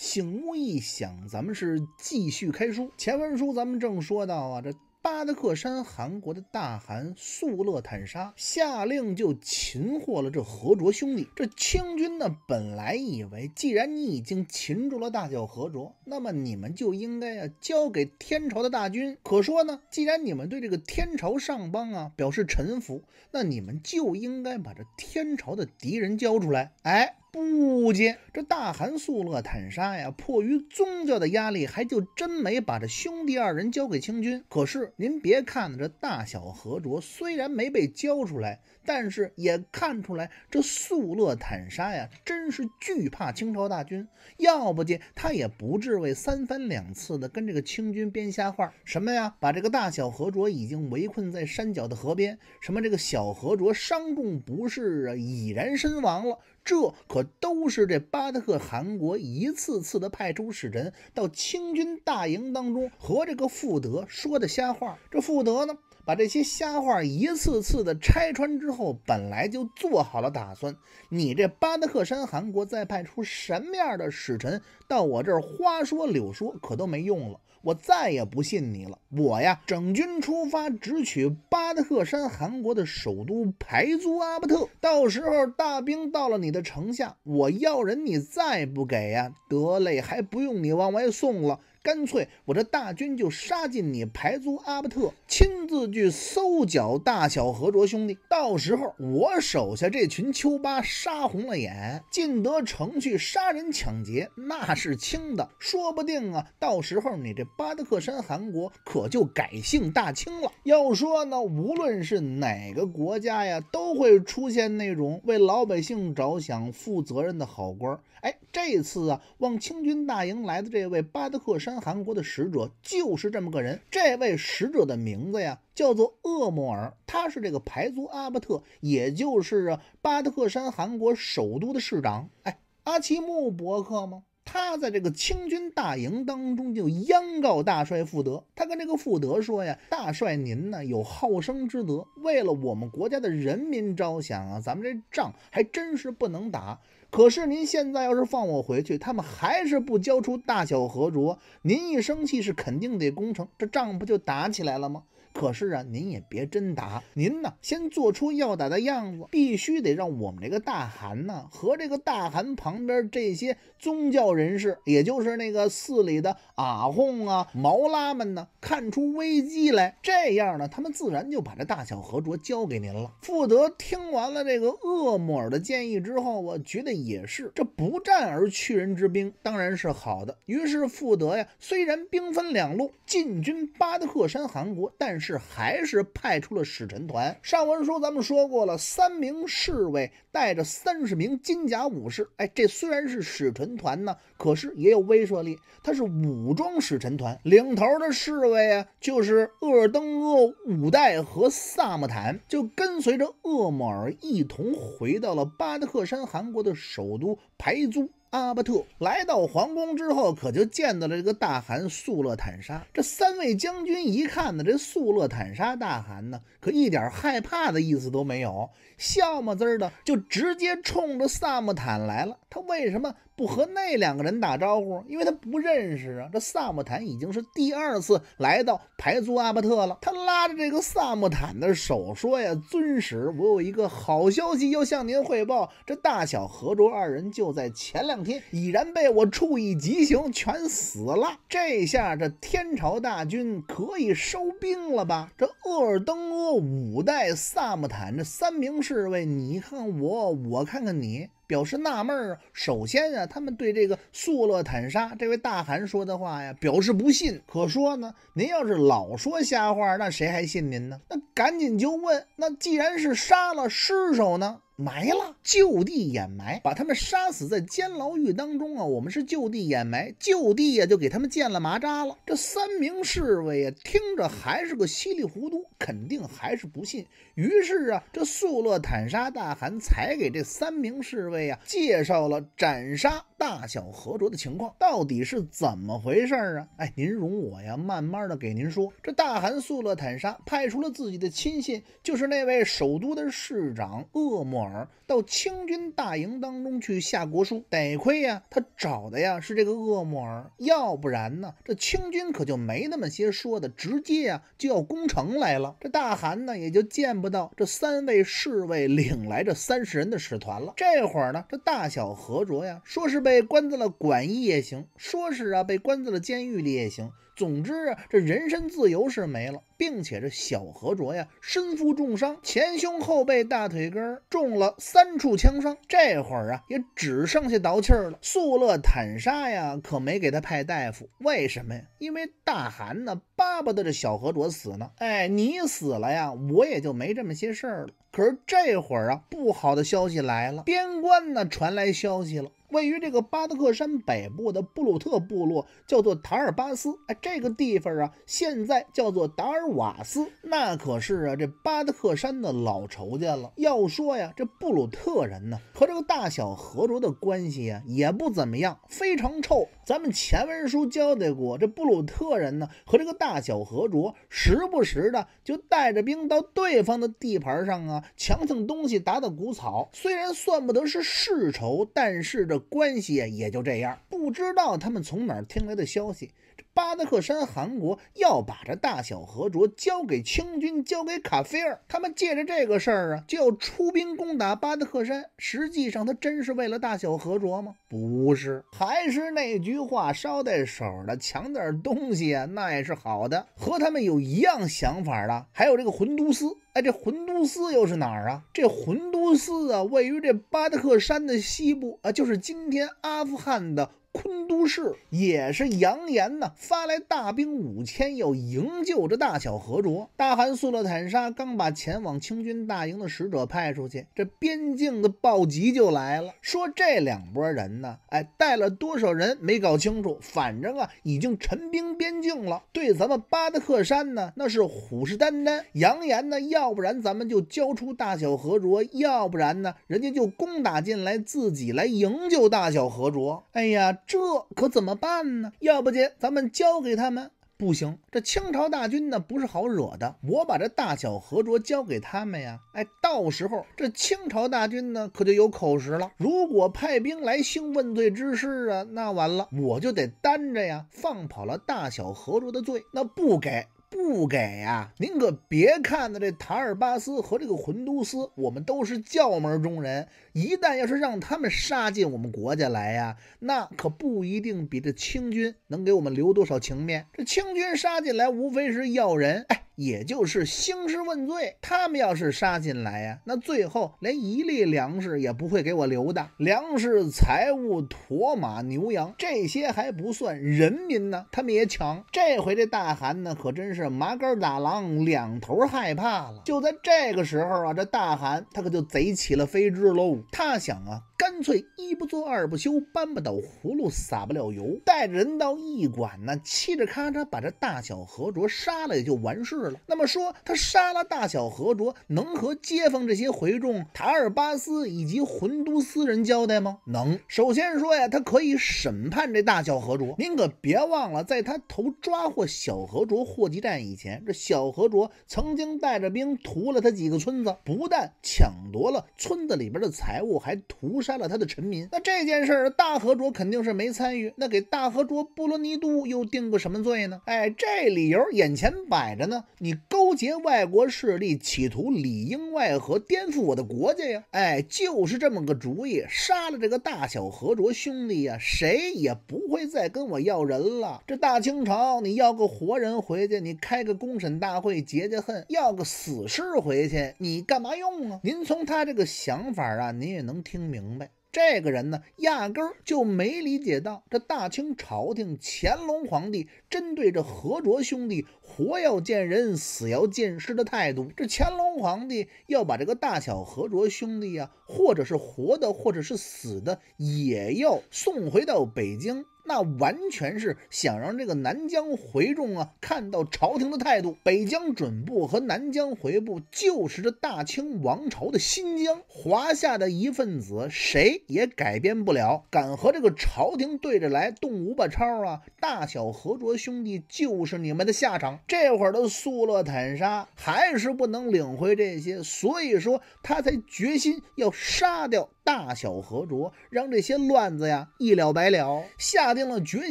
醒木一想，咱们是继续开书。前文书咱们正说到啊，这巴德克山汗国的大汗素勒坦沙下令就擒获了这何卓兄弟。这清军呢，本来以为既然你已经擒住了大将何卓，那么你们就应该啊交给天朝的大军。可说呢，既然你们对这个天朝上邦啊表示臣服，那你们就应该把这天朝的敌人交出来。哎。不接这大汗速乐坦沙呀，迫于宗教的压力，还就真没把这兄弟二人交给清军。可是您别看这大小和卓虽然没被交出来，但是也看出来这速乐坦沙呀，真是惧怕清朝大军。要不接他也不至于三番两次的跟这个清军编瞎话，什么呀，把这个大小和卓已经围困在山脚的河边，什么这个小和卓伤重不适啊，已然身亡了。这可都是这巴德克汗国一次次的派出使臣到清军大营当中和这个富德说的瞎话。这富德呢，把这些瞎话一次次的拆穿之后，本来就做好了打算。你这巴德克山汗国再派出什么样的使臣到我这儿花说柳说，可都没用了。我再也不信你了。我呀，整军出发，直取巴德赫山。韩国的首都排租阿巴特，到时候大兵到了你的城下，我要人，你再不给呀？得嘞，还不用你往外送了。干脆我这大军就杀进你排租阿巴特，亲自去搜剿大小和卓兄弟。到时候我手下这群丘巴杀红了眼，进得城去杀人抢劫，那是轻的。说不定啊，到时候你这巴德克山汗国可就改姓大清了。要说呢，无论是哪个国家呀，都会出现那种为老百姓着想、负责任的好官。哎，这次啊，往清军大营来的这位巴德克山。山韩国的使者就是这么个人。这位使者的名字呀，叫做厄莫尔，他是这个排族阿巴特，也就是啊巴德克山韩国首都的市长。哎，阿奇木伯克吗？他在这个清军大营当中就央告大帅富德，他跟这个富德说呀：“大帅您呢有好生之德，为了我们国家的人民着想啊，咱们这仗还真是不能打。”可是您现在要是放我回去，他们还是不交出大小和卓，您一生气是肯定得攻城，这仗不就打起来了吗？可是啊，您也别真打，您呢先做出要打的样子，必须得让我们这个大汗呢和这个大汗旁边这些宗教人士，也就是那个寺里的阿訇啊、毛拉们呢，看出危机来。这样呢，他们自然就把这大小和卓交给您了。富德听完了这个厄莫尔的建议之后，我觉得也是，这不战而屈人之兵，当然是好的。于是富德呀，虽然兵分两路进军巴德克山汗国，但是还是派出了使臣团。上文书咱们说过了，三名侍卫带着三十名金甲武士。哎，这虽然是使臣团呢，可是也有威慑力。他是武装使臣团，领头的侍卫啊，就是鄂尔登额五代和萨木坦，就跟随着鄂莫尔一同回到了巴德克山汗国的首都排租。阿巴特来到皇宫之后，可就见到了这个大汗素勒坦沙。这三位将军一看呢，这素勒坦沙大汗呢，可一点害怕的意思都没有，笑么滋儿的就直接冲着萨木坦来了。他为什么？不和那两个人打招呼，因为他不认识啊。这萨木坦已经是第二次来到排苏阿巴特了。他拉着这个萨木坦的手说：“呀，尊使，我有一个好消息要向您汇报。这大小和卓二人就在前两天已然被我处以极刑，全死了。这下这天朝大军可以收兵了吧？”这鄂尔登阿五代萨木坦，这三名侍卫，你看看我，我看看你。表示纳闷啊。首先啊，他们对这个速乐坦沙这位大汗说的话呀，表示不信。可说呢，您要是老说瞎话，那谁还信您呢？那赶紧就问，那既然是杀了尸首呢？埋了，就地掩埋，把他们杀死在监牢狱当中啊！我们是就地掩埋，就地呀就给他们建了麻扎了。这三名侍卫呀，听着还是个稀里糊涂，肯定还是不信。于是啊，这速乐坦沙大汗才给这三名侍卫啊介绍了斩杀。大小和卓的情况到底是怎么回事儿啊？哎，您容我呀，慢慢的给您说。这大汗素勒坦沙派出了自己的亲信，就是那位首都的市长厄莫尔，到清军大营当中去下国书。得亏呀，他找的呀是这个厄莫尔，要不然呢，这清军可就没那么些说的，直接呀就要攻城来了。这大汗呢也就见不到这三位侍卫领来这三十人的使团了。这会儿呢，这大小和卓呀，说是被。被关在了馆驿也行，说是啊，被关在了监狱里也行。总之啊，这人身自由是没了，并且这小何卓呀，身负重伤，前胸后背、大腿根儿中了三处枪伤，这会儿啊，也只剩下倒气儿了。速乐坦沙呀，可没给他派大夫，为什么呀？因为大汗呢，巴不得这小何卓死呢。哎，你死了呀，我也就没这么些事儿了。可是这会儿啊，不好的消息来了，边关呢传来消息了。位于这个巴德克山北部的布鲁特部落叫做达尔巴斯，哎，这个地方啊，现在叫做达尔瓦斯，那可是啊，这巴德克山的老仇家了。要说呀，这布鲁特人呢，和这个大小和卓的关系啊，也不怎么样，非常臭。咱们前文书交代过，这布鲁特人呢，和这个大小和卓时不时的就带着兵到对方的地盘上啊，强抢东西，打打谷草。虽然算不得是世仇，但是这。关系也就这样。不知道他们从哪儿听来的消息。巴达克山汗国要把这大小和卓交给清军，交给卡菲尔，他们借着这个事儿啊，就要出兵攻打巴达克山。实际上，他真是为了大小和卓吗？不是，还是那句话，捎带手儿的，抢点东西啊，那也是好的。和他们有一样想法的，还有这个魂都斯。哎，这魂都斯又是哪儿啊？这魂都斯啊，位于这巴达克山的西部啊，就是今天阿富汗的昆都市，也是扬言呢。发来大兵五千，要营救这大小和卓。大汗苏勒坦沙刚把前往清军大营的使者派出去，这边境的暴急就来了，说这两拨人呢，哎，带了多少人没搞清楚，反正啊，已经陈兵边境了，对咱们巴德克山呢，那是虎视眈眈，扬言呢，要不然咱们就交出大小和卓，要不然呢，人家就攻打进来，自己来营救大小和卓。哎呀，这可怎么办呢？要不然咱们。交给他们不行，这清朝大军呢不是好惹的。我把这大小何卓交给他们呀，哎，到时候这清朝大军呢可就有口实了。如果派兵来兴问罪之师啊，那完了，我就得担着呀，放跑了大小何卓的罪，那不给，不给呀！您可别看的这塔尔巴斯和这个魂都斯，我们都是教门中人，一旦要是让他们杀进我们国家来呀，那可不一定比这清军能给我们留多少情面。这清军杀进来，无非是要人，哎。也就是兴师问罪，他们要是杀进来呀，那最后连一粒粮食也不会给我留的。粮食、财物、驼马、牛羊，这些还不算人民呢，他们也抢。这回这大汗呢，可真是麻杆打狼，两头害怕了。就在这个时候啊，这大汗他可就贼起了飞智喽。他想啊。干脆一不做二不休，搬不倒葫芦撒不了油，带着人到驿馆呢，嘁着咔嚓把这大小何卓杀了也就完事了。那么说他杀了大小何卓，能和街坊这些回众、塔尔巴斯以及浑都斯人交代吗？能。首先说呀，他可以审判这大小何卓。您可别忘了，在他头抓获小何卓霍集站以前，这小何卓曾经带着兵屠了他几个村子，不但抢夺了村子里边的财物，还屠杀。杀了他的臣民，那这件事大和卓肯定是没参与。那给大和卓波罗尼都又定个什么罪呢？哎，这理由眼前摆着呢，你勾结外国势力，企图里应外合，颠覆我的国家呀！哎，就是这么个主意，杀了这个大小和卓兄弟呀，谁也不会再跟我要人了。这大清朝，你要个活人回去，你开个公审大会解解恨；要个死尸回去，你干嘛用啊？您从他这个想法啊，您也能听明白。这个人呢，压根儿就没理解到这大清朝廷乾隆皇帝针对这何卓兄弟活要见人死要见尸的态度。这乾隆皇帝要把这个大小何卓兄弟呀，或者是活的，或者是死的，也要送回到北京。那完全是想让这个南疆回众啊看到朝廷的态度。北疆准部和南疆回部就是这大清王朝的新疆华夏的一份子，谁也改变不了。敢和这个朝廷对着来动吴八超啊，大小和卓兄弟就是你们的下场。这会儿的苏勒坦沙还是不能领会这些，所以说他才决心要杀掉。大小合卓让这些乱子呀一了百了。下定了决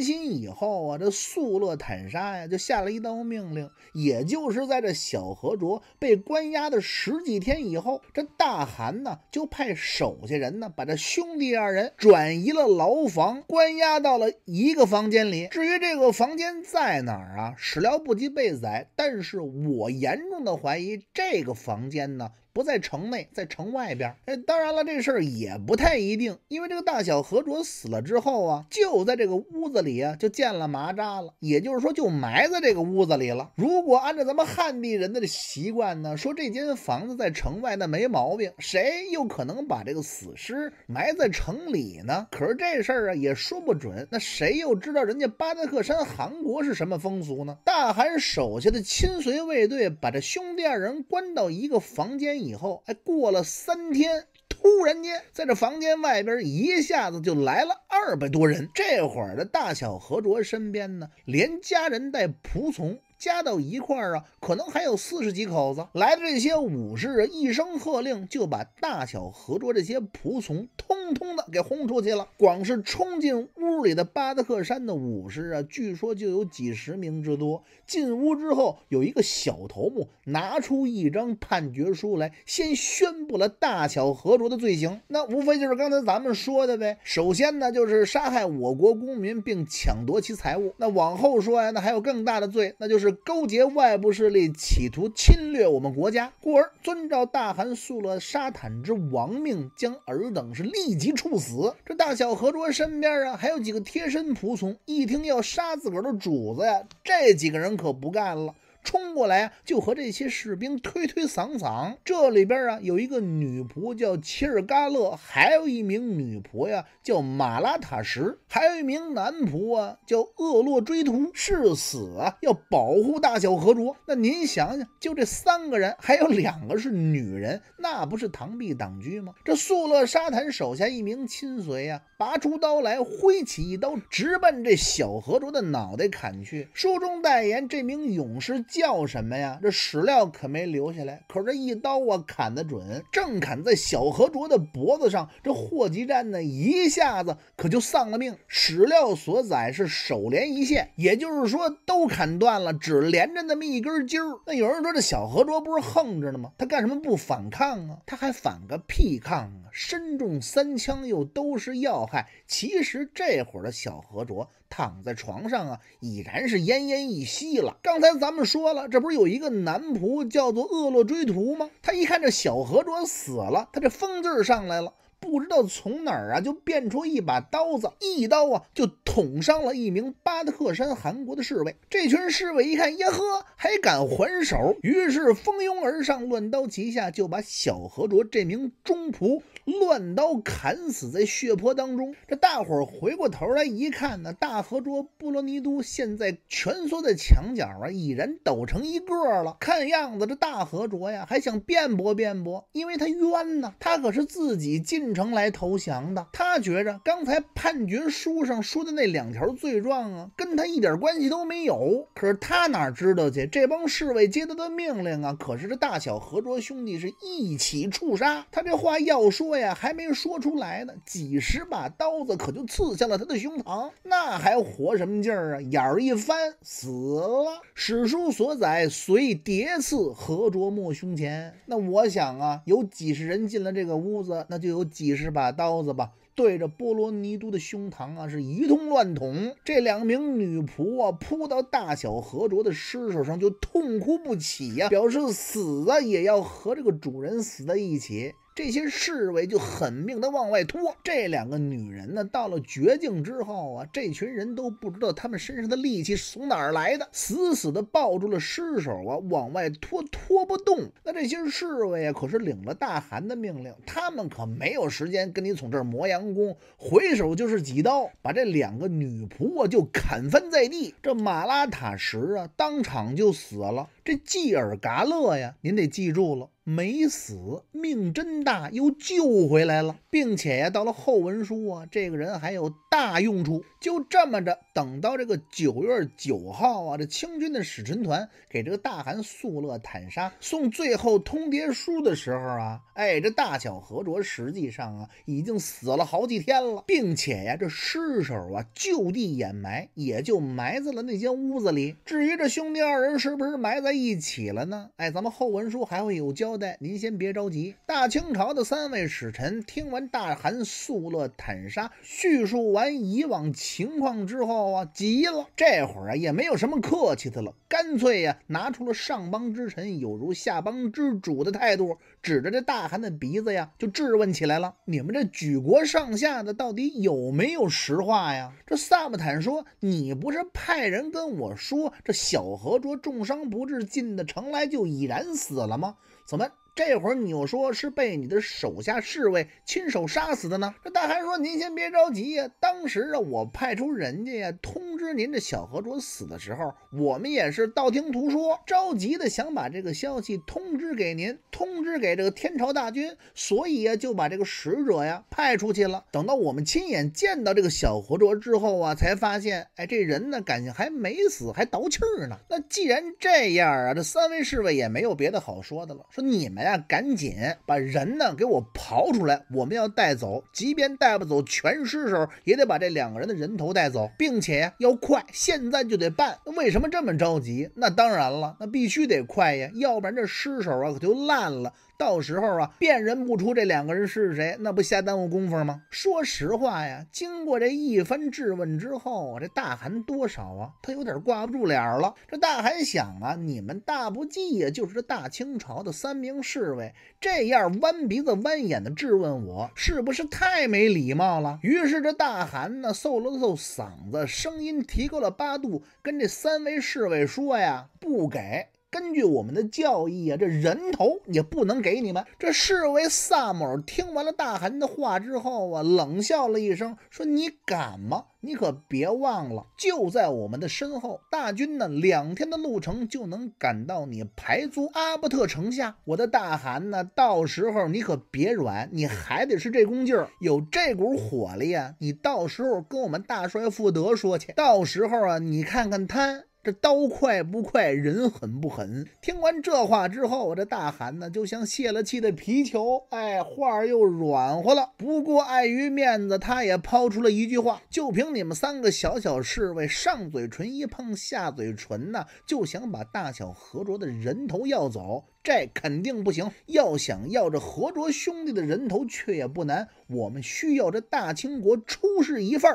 心以后啊，这素勒坦沙呀就下了一道命令，也就是在这小何卓被关押的十几天以后，这大汗呢就派手下人呢把这兄弟二人转移了牢房，关押到了一个房间里。至于这个房间在哪儿啊，史料不及被载，但是我严重的怀疑这个房间呢。不在城内，在城外边。哎，当然了，这事儿也不太一定，因为这个大小和卓死了之后啊，就在这个屋子里啊，就建了麻扎了，也就是说，就埋在这个屋子里了。如果按照咱们汉地人的习惯呢，说这间房子在城外，那没毛病。谁又可能把这个死尸埋在城里呢？可是这事儿啊，也说不准。那谁又知道人家巴德克山汗国是什么风俗呢？大汗手下的亲随卫队把这兄弟二人关到一个房间。以后，哎，过了三天，突然间，在这房间外边，一下子就来了二百多人。这会儿的大小何卓身边呢，连家人带仆从加到一块儿啊，可能还有四十几口子。来的这些武士啊，一声喝令，就把大小和卓这些仆从通。通的给轰出去了。光是冲进屋里的巴德克山的武士啊，据说就有几十名之多。进屋之后，有一个小头目拿出一张判决书来，先宣布了大巧合着的罪行。那无非就是刚才咱们说的呗。首先呢，就是杀害我国公民并抢夺其财物。那往后说呀，那还有更大的罪，那就是勾结外部势力，企图侵略我们国家。故而遵照大汗素勒沙坦之王命，将尔等是立。即处死。这大小和卓身边啊，还有几个贴身仆从。一听要杀自个儿的主子呀，这几个人可不干了。冲过来啊，就和这些士兵推推搡搡。这里边啊，有一个女仆叫齐尔嘎勒，还有一名女仆呀叫马拉塔什，还有一名男仆啊叫厄洛追图，誓死啊要保护大小河卓。那您想想，就这三个人，还有两个是女人，那不是螳臂挡车吗？这素勒沙坦手下一名亲随呀，拔出刀来，挥起一刀，直奔这小河卓的脑袋砍去。书中代言这名勇士。叫什么呀？这史料可没留下来。可这一刀啊，砍得准，正砍在小何卓的脖子上。这霍吉占呢，一下子可就丧了命。史料所载是手连一线，也就是说都砍断了，只连着那么一根筋儿。那有人说这小何卓不是横着呢吗？他干什么不反抗啊？他还反个屁抗啊！身中三枪又都是要害。其实这会儿的小何卓。躺在床上啊，已然是奄奄一息了。刚才咱们说了，这不是有一个男仆叫做恶洛追图吗？他一看这小何卓死了，他这疯劲儿上来了，不知道从哪儿啊就变出一把刀子，一刀啊就捅伤了一名巴特克山汗国的侍卫。这群侍卫一看，耶呵，还敢还手？于是蜂拥而上，乱刀齐下，就把小何卓这名中仆。乱刀砍死在血泊当中，这大伙儿回过头来一看呢，大河卓布罗尼都现在蜷缩在墙角啊，已然抖成一个了。看样子这大河卓呀，还想辩驳辩驳，因为他冤呐，他可是自己进城来投降的。他觉着刚才判决书上说的那两条罪状啊，跟他一点关系都没有。可是他哪知道去，这帮侍卫接他的命令啊，可是这大小河卓兄弟是一起处杀。他这话要说。对呀，还没说出来呢，几十把刀子可就刺向了他的胸膛，那还活什么劲儿啊！眼儿一翻，死了。史书所载，随叠刺何卓木胸前。那我想啊，有几十人进了这个屋子，那就有几十把刀子吧，对着波罗尼都的胸膛啊，是一通乱捅。这两名女仆啊，扑到大小何卓的尸首上，就痛哭不起呀，表示死啊也要和这个主人死在一起。这些侍卫就狠命地往外拖这两个女人呢。到了绝境之后啊，这群人都不知道他们身上的力气是从哪儿来的，死死地抱住了尸首啊，往外拖，拖不动。那这些侍卫啊，可是领了大汗的命令，他们可没有时间跟你从这儿磨洋工，回手就是几刀，把这两个女仆啊就砍翻在地。这马拉塔什啊，当场就死了。这季尔嘎勒呀，您得记住了，没死，命真大，又救回来了，并且呀，到了后文书啊，这个人还有大用处。就这么着，等到这个九月九号啊，这清军的使臣团给这个大汗速乐坦沙送最后通牒书的时候啊，哎，这大小和卓实际上啊，已经死了好几天了，并且呀，这尸首啊就地掩埋，也就埋在了那间屋子里。至于这兄弟二人是不是埋在？一起了呢？哎，咱们后文书还会有交代，您先别着急。大清朝的三位使臣听完大汗素乐坦沙叙述完以往情况之后啊，急了，这会儿啊也没有什么客气的了，干脆呀拿出了上邦之臣有如下邦之主的态度。指着这大汗的鼻子呀，就质问起来了：“你们这举国上下的到底有没有实话呀？”这萨木坦说：“你不是派人跟我说，这小何卓重伤不治，进的城来就已然死了吗？怎么？”这会儿你又说是被你的手下侍卫亲手杀死的呢？这大汗说：“您先别着急呀，当时啊，我派出人家呀通知您这小何卓死的时候，我们也是道听途说，着急的想把这个消息通知给您，通知给这个天朝大军，所以呀就把这个使者呀派出去了。等到我们亲眼见到这个小何卓之后啊，才发现，哎，这人呢，感情还没死，还倒气儿呢。那既然这样啊，这三位侍卫也没有别的好说的了，说你们。”呀，赶紧把人呢给我刨出来，我们要带走。即便带不走全尸首，也得把这两个人的人头带走，并且要快，现在就得办。为什么这么着急？那当然了，那必须得快呀，要不然这尸首啊可就烂了。到时候啊，辨认不出这两个人是谁，那不瞎耽误工夫吗？说实话呀，经过这一番质问之后，这大汗多少啊，他有点挂不住脸了。这大汗想啊，你们大不济呀，就是这大清朝的三名侍卫，这样弯鼻子弯眼的质问我，是不是太没礼貌了？于是这大汗呢，嗽了嗽嗓子，声音提高了八度，跟这三位侍卫说呀：“不给。”根据我们的教义啊，这人头也不能给你们。这侍卫萨姆听完了大汗的话之后啊，冷笑了一声，说：“你敢吗？你可别忘了，就在我们的身后，大军呢，两天的路程就能赶到你排租阿伯特城下。我的大汗呢，到时候你可别软，你还得是这功劲儿，有这股火力啊，你到时候跟我们大帅富德说去。到时候啊，你看看他。”这刀快不快，人狠不狠？听完这话之后，这大汗呢，就像泄了气的皮球，哎，话又软和了。不过碍于面子，他也抛出了一句话：就凭你们三个小小侍卫，上嘴唇一碰下嘴唇呢，就想把大小何卓的人头要走，这肯定不行。要想要这何卓兄弟的人头，却也不难。我们需要这大清国出示一份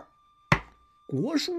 国书。